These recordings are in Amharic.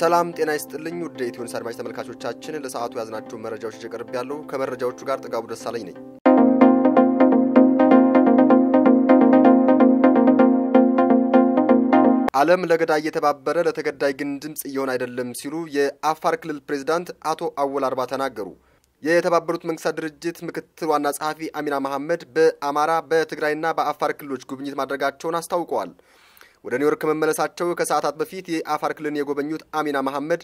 ሰላም ጤና ይስጥልኝ። ውድ የኢትዮኒውስ አድማጭ ተመልካቾቻችን ለሰዓቱ ያዝናቸውን መረጃዎች እየቀርብ ያለው ከመረጃዎቹ ጋር ጥጋቡ ደሳለኝ ነኝ። ዓለም ለገዳይ እየተባበረ ለተገዳይ ግን ድምፅ እየሆነ አይደለም ሲሉ የአፋር ክልል ፕሬዚዳንት አቶ አወል አርባ ተናገሩ። የተባበሩት መንግስታት ድርጅት ምክትል ዋና ጸሐፊ አሚና መሐመድ በአማራ በትግራይና በአፋር ክልሎች ጉብኝት ማድረጋቸውን አስታውቀዋል። ወደ ኒውዮርክ ከመመለሳቸው ከሰዓታት በፊት የአፋር ክልልን የጎበኙት አሚና መሐመድ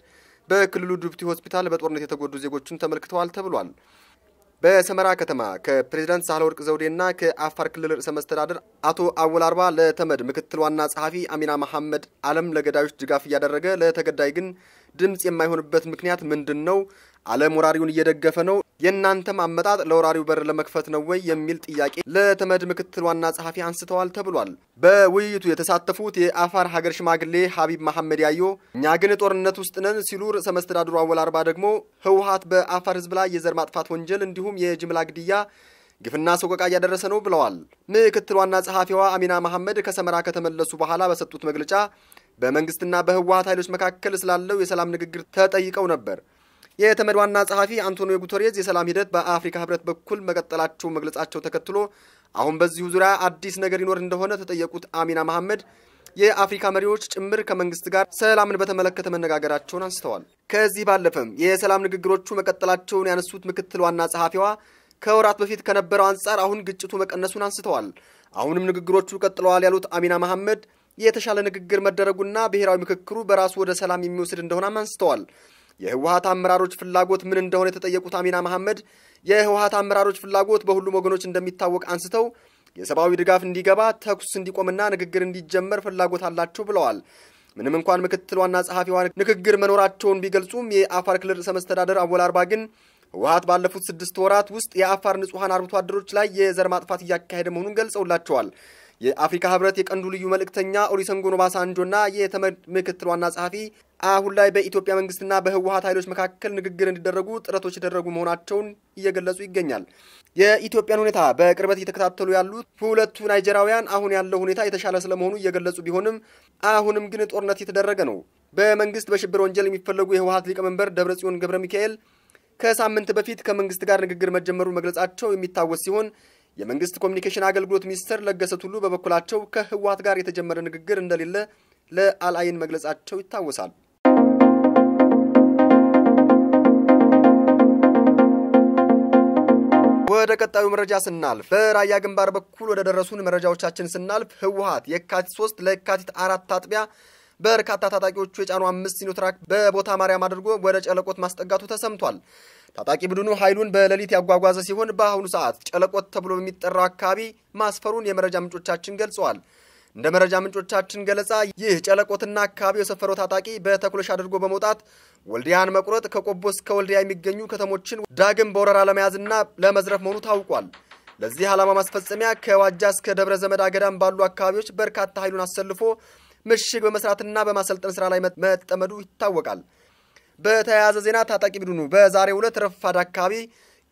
በክልሉ ጅቡቲ ሆስፒታል በጦርነት የተጎዱ ዜጎችን ተመልክተዋል ተብሏል። በሰመራ ከተማ ከፕሬዝዳንት ሳህለወርቅ ዘውዴና ከአፋር ክልል ርዕሰ መስተዳድር አቶ አወል አርባ ለተመድ ምክትል ዋና ጸሐፊ አሚና መሐመድ አለም ለገዳዮች ድጋፍ እያደረገ ለተገዳይ ግን ድምፅ የማይሆንበት ምክንያት ምንድን ነው? ዓለም ወራሪውን እየደገፈ ነው። የእናንተም አመጣጥ ለወራሪው በር ለመክፈት ነው ወይ የሚል ጥያቄ ለተመድ ምክትል ዋና ጸሐፊ አንስተዋል ተብሏል። በውይይቱ የተሳተፉት የአፋር ሀገር ሽማግሌ ሀቢብ መሐመድ ያዮ እኛ ግን ጦርነት ውስጥ ነን ሲሉ ርዕሰ መስተዳድሩ አወል አርባ ደግሞ ህወሀት በአፋር ህዝብ ላይ የዘር ማጥፋት ወንጀል እንዲሁም የጅምላ ግድያ ግፍና ሰቆቃ እያደረሰ ነው ብለዋል። ምክትል ዋና ጸሐፊዋ አሚና መሐመድ ከሰመራ ከተመለሱ በኋላ በሰጡት መግለጫ በመንግስትና በህወሀት ኃይሎች መካከል ስላለው የሰላም ንግግር ተጠይቀው ነበር። የተመድ ዋና ጸሐፊ አንቶኒዮ ጉተሬዝ የሰላም ሂደት በአፍሪካ ህብረት በኩል መቀጠላቸው መግለጻቸው ተከትሎ አሁን በዚሁ ዙሪያ አዲስ ነገር ይኖር እንደሆነ ተጠየቁት አሚና መሐመድ የአፍሪካ መሪዎች ጭምር ከመንግስት ጋር ሰላምን በተመለከተ መነጋገራቸውን አንስተዋል። ከዚህ ባለፈም የሰላም ንግግሮቹ መቀጠላቸውን ያነሱት ምክትል ዋና ጸሐፊዋ ከወራት በፊት ከነበረው አንጻር አሁን ግጭቱ መቀነሱን አንስተዋል። አሁንም ንግግሮቹ ቀጥለዋል ያሉት አሚና መሐመድ የተሻለ ንግግር መደረጉና ብሔራዊ ምክክሩ በራሱ ወደ ሰላም የሚወስድ እንደሆነም አንስተዋል። የህወሀት አመራሮች ፍላጎት ምን እንደሆነ የተጠየቁት አሚና መሐመድ የህወሀት አመራሮች ፍላጎት በሁሉም ወገኖች እንደሚታወቅ አንስተው የሰብአዊ ድጋፍ እንዲገባ፣ ተኩስ እንዲቆምና ንግግር እንዲጀመር ፍላጎት አላቸው ብለዋል። ምንም እንኳን ምክትል ዋና ጸሐፊዋ ንግግር መኖራቸውን ቢገልጹም የአፋር ክልል ርዕሰ መስተዳደር አወል አርባ ግን ህወሀት ባለፉት ስድስት ወራት ውስጥ የአፋር ንጹሐን አርብቶ አደሮች ላይ የዘር ማጥፋት እያካሄደ መሆኑን ገልጸውላቸዋል። የአፍሪካ ህብረት የቀንዱ ልዩ መልእክተኛ ኦሉሴጉን ኦባሳንጆና የተመድ ምክትል ዋና ጸሐፊ አሁን ላይ በኢትዮጵያ መንግስትና በህወሀት ኃይሎች መካከል ንግግር እንዲደረጉ ጥረቶች የደረጉ መሆናቸውን እየገለጹ ይገኛል። የኢትዮጵያን ሁኔታ በቅርበት እየተከታተሉ ያሉት ሁለቱ ናይጀራውያን አሁን ያለው ሁኔታ የተሻለ ስለመሆኑ እየገለጹ ቢሆንም አሁንም ግን ጦርነት የተደረገ ነው። በመንግስት በሽብር ወንጀል የሚፈለጉ የህወሀት ሊቀመንበር ደብረጽዮን ገብረ ሚካኤል ከሳምንት በፊት ከመንግስት ጋር ንግግር መጀመሩ መግለጻቸው የሚታወስ ሲሆን የመንግስት ኮሚኒኬሽን አገልግሎት ሚኒስትር ለገሰ ቱሉ በበኩላቸው ከህወሓት ጋር የተጀመረ ንግግር እንደሌለ ለአልአይን መግለጻቸው ይታወሳል። ወደ ቀጣዩ መረጃ ስናልፍ በራያ ግንባር በኩል ወደ ደረሱን መረጃዎቻችን ስናልፍ ህወሓት የካቲት 3 ለየካቲት አራት አጥቢያ በርካታ ታጣቂዎቹ የጫኑ አምስት ሲኖትራክ በቦታ ማርያም አድርጎ ወደ ጨለቆት ማስጠጋቱ ተሰምቷል። ታጣቂ ቡድኑ ኃይሉን በሌሊት ያጓጓዘ ሲሆን በአሁኑ ሰዓት ጨለቆት ተብሎ በሚጠራው አካባቢ ማስፈሩን የመረጃ ምንጮቻችን ገልጸዋል። እንደ መረጃ ምንጮቻችን ገለጻ ይህ ጨለቆትና አካባቢው የሰፈረው ታጣቂ በተኩለሽ አድርጎ በመውጣት ወልዲያን መቁረጥ፣ ከቆቦ እስከ ወልዲያ የሚገኙ ከተሞችን ዳግም በወረራ ለመያዝና ለመዝረፍ መሆኑ ታውቋል። ለዚህ ዓላማ ማስፈጸሚያ ከዋጃ እስከ ደብረ ዘመድ አገዳም ባሉ አካባቢዎች በርካታ ኃይሉን አሰልፎ ምሽግ በመስራትና በማሰልጠን ስራ ላይ መጠመዱ ይታወቃል። በተያያዘ ዜና ታጣቂ ቡድኑ በዛሬው ዕለት ረፋድ አካባቢ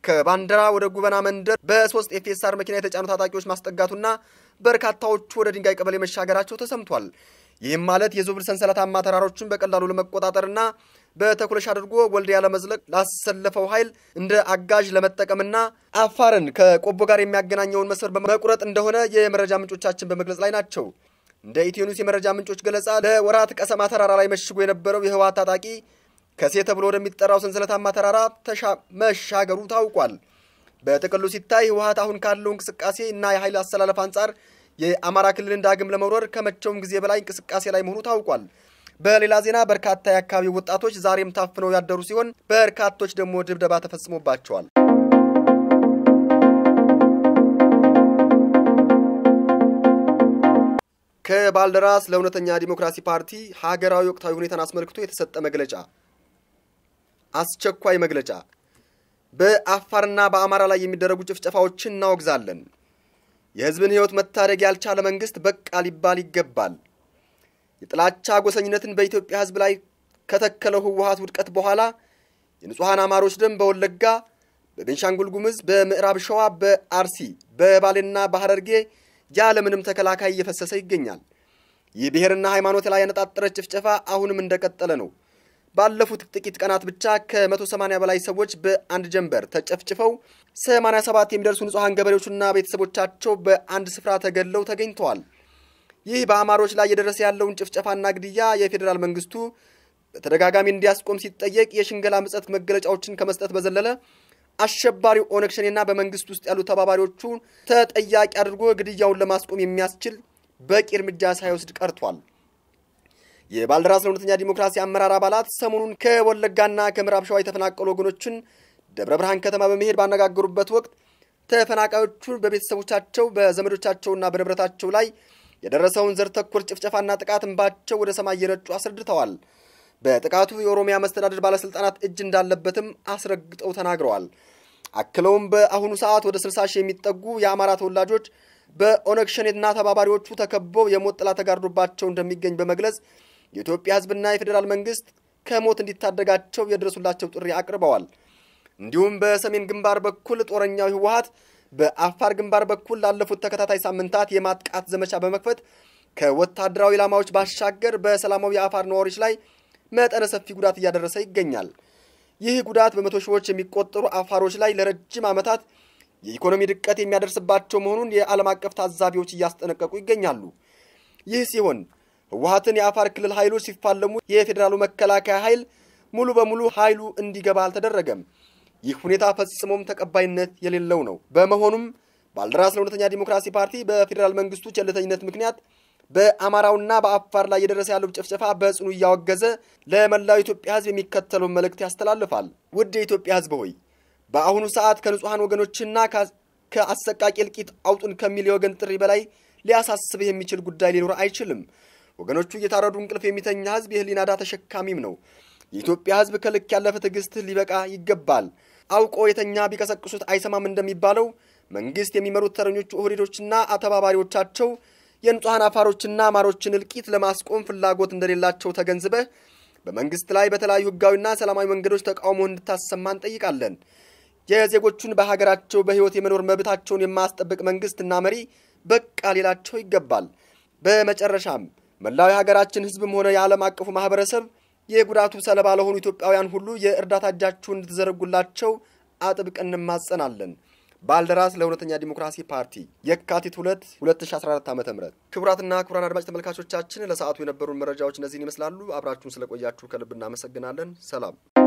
ከባንዲራ ወደ ጉበና መንደር በሶስት ኤፌሳር መኪና የተጫኑ ታጣቂዎች ማስጠጋቱና በርካታዎቹ ወደ ድንጋይ ቀበሌ መሻገራቸው ተሰምቷል። ይህም ማለት የዞብል ሰንሰለታማ ተራሮችን በቀላሉ ለመቆጣጠርና በተኩለሽ አድርጎ ወልዲያ ለመዝለቅ ላሰለፈው ኃይል እንደ አጋዥ ለመጠቀምና አፋርን ከቆቦ ጋር የሚያገናኘውን መስመር በመቁረጥ እንደሆነ የመረጃ ምንጮቻችን በመግለጽ ላይ ናቸው። እንደ ኢትዮኒውስ የመረጃ ምንጮች ገለጻ ለወራት ቀሰማ ተራራ ላይ መሽጎ የነበረው የህወሓት ታጣቂ ከሴ ተብሎ ወደሚጠራው ሰንሰለታማ ተራራ መሻገሩ ታውቋል። በጥቅሉ ሲታይ ህወሓት አሁን ካለው እንቅስቃሴ እና የኃይል አሰላለፍ አንጻር የአማራ ክልልን ዳግም ለመውረር ከመቼውም ጊዜ በላይ እንቅስቃሴ ላይ መሆኑ ታውቋል። በሌላ ዜና በርካታ የአካባቢው ወጣቶች ዛሬም ታፍነው ያደሩ ሲሆን በርካቶች ደግሞ ድብደባ ተፈጽሞባቸዋል። ከባልደራስ ለእውነተኛ ዲሞክራሲ ፓርቲ ሀገራዊ ወቅታዊ ሁኔታን አስመልክቶ የተሰጠ መግለጫ አስቸኳይ መግለጫ። በአፋርና በአማራ ላይ የሚደረጉ ጭፍጨፋዎችን እናወግዛለን። የህዝብን ህይወት መታደግ ያልቻለ መንግስት በቃ ሊባል ይገባል። የጥላቻ ጎሰኝነትን በኢትዮጵያ ህዝብ ላይ ከተከለው ህወሀት ውድቀት በኋላ የንጹሐን አማሮች ደም በወለጋ፣ በቤንሻንጉል ጉምዝ፣ በምዕራብ ሸዋ፣ በአርሲ፣ በባሌና በሐረርጌ ያለምንም ተከላካይ እየፈሰሰ ይገኛል። የብሔርና ሃይማኖት ላይ ያነጣጠረ ጭፍጨፋ አሁንም እንደቀጠለ ነው። ባለፉት ጥቂት ቀናት ብቻ ከ180 በላይ ሰዎች በአንድ ጀንበር ተጨፍጭፈው 87 የሚደርሱ ንጹሐን ገበሬዎችና ቤተሰቦቻቸው በአንድ ስፍራ ተገድለው ተገኝተዋል። ይህ በአማሮች ላይ እየደረሰ ያለውን ጭፍጨፋና ግድያ የፌዴራል መንግስቱ በተደጋጋሚ እንዲያስቆም ሲጠየቅ የሽንገላ ምጸት መገለጫዎችን ከመስጠት በዘለለ አሸባሪው ኦነግ ሸኔና በመንግስት ውስጥ ያሉ ተባባሪዎቹን ተጠያቂ አድርጎ ግድያውን ለማስቆም የሚያስችል በቂ እርምጃ ሳይወስድ ቀርቷል። የባልደራስ ለእውነተኛ ዲሞክራሲ አመራር አባላት ሰሞኑን ከወለጋና ከምዕራብ ሸዋ የተፈናቀሉ ወገኖችን ደብረ ብርሃን ከተማ በመሄድ ባነጋገሩበት ወቅት ተፈናቃዮቹን በቤተሰቦቻቸው በዘመዶቻቸውና በንብረታቸው ላይ የደረሰውን ዘር ተኮር ጭፍጨፋና ጥቃት እንባቸው ወደ ሰማይ የረጩ አስረድተዋል። በጥቃቱ የኦሮሚያ መስተዳድር ባለስልጣናት እጅ እንዳለበትም አስረግጠው ተናግረዋል። አክለውም በአሁኑ ሰዓት ወደ 60 ሺህ የሚጠጉ የአማራ ተወላጆች በኦነግ ሸኔና ተባባሪዎቹ ተከበው የሞት ጥላ ተጋርዶባቸው እንደሚገኝ በመግለጽ የኢትዮጵያ ህዝብና የፌዴራል መንግስት ከሞት እንዲታደጋቸው የደረሱላቸው ጥሪ አቅርበዋል። እንዲሁም በሰሜን ግንባር በኩል ጦረኛው ህወሀት በአፋር ግንባር በኩል ላለፉት ተከታታይ ሳምንታት የማጥቃት ዘመቻ በመክፈት ከወታደራዊ ኢላማዎች ባሻገር በሰላማዊ የአፋር ነዋሪዎች ላይ መጠነ ሰፊ ጉዳት እያደረሰ ይገኛል። ይህ ጉዳት በመቶ ሺዎች የሚቆጠሩ አፋሮች ላይ ለረጅም ዓመታት የኢኮኖሚ ድቀት የሚያደርስባቸው መሆኑን የዓለም አቀፍ ታዛቢዎች እያስጠነቀቁ ይገኛሉ። ይህ ሲሆን ህወሀትን የአፋር ክልል ኃይሎች ሲፋለሙ የፌዴራሉ መከላከያ ኃይል ሙሉ በሙሉ ኃይሉ እንዲገባ አልተደረገም። ይህ ሁኔታ ፈጽሞም ተቀባይነት የሌለው ነው። በመሆኑም ባልደራስ ለእውነተኛ ዲሞክራሲ ፓርቲ በፌዴራል መንግስቱ ቸልተኝነት ምክንያት በአማራውና በአፋር ላይ የደረሰ ያለው ጭፍጨፋ በጽኑ እያወገዘ ለመላው ኢትዮጵያ ሕዝብ የሚከተለውን መልእክት ያስተላልፋል። ውድ የኢትዮጵያ ሕዝብ ሆይ በአሁኑ ሰዓት ከንጹሐን ወገኖችና ከአሰቃቂ እልቂት አውጡን ከሚል የወገን ጥሪ በላይ ሊያሳስብህ የሚችል ጉዳይ ሊኖር አይችልም። ወገኖቹ እየታረዱ እንቅልፍ የሚተኛ ሕዝብ የህሊና ተሸካሚም ነው። የኢትዮጵያ ሕዝብ ከልክ ያለፈ ትዕግስትህ ሊበቃ ይገባል። አውቆ የተኛ ቢቀሰቅሱት አይሰማም እንደሚባለው መንግስት የሚመሩት ተረኞቹ ኦህዴዶችና አተባባሪዎቻቸው የንጹሐን አፋሮችና አማሮችን እልቂት ለማስቆም ፍላጎት እንደሌላቸው ተገንዝበህ በመንግስት ላይ በተለያዩ ህጋዊና ሰላማዊ መንገዶች ተቃውሞ እንድታሰማ እንጠይቃለን። የዜጎቹን በሀገራቸው በህይወት የመኖር መብታቸውን የማስጠብቅ መንግስትና መሪ በቃ ሌላቸው ይገባል። በመጨረሻም መላው ሀገራችን ህዝብም ሆነ የዓለም አቀፉ ማህበረሰብ የጉዳቱ ሰለባ ለሆኑ ኢትዮጵያውያን ሁሉ የእርዳታ እጃችሁን እንድትዘረጉላቸው አጥብቅ እንማጸናለን። ባልደራስ ለእውነተኛ ዲሞክራሲ ፓርቲ የካቲት 2 2014 ዓ ም ክቡራትና ክቡራን አድማጭ ተመልካቾቻችን ለሰዓቱ የነበሩን መረጃዎች እነዚህን ይመስላሉ። አብራችሁን ስለቆያችሁ ከልብ እናመሰግናለን። ሰላም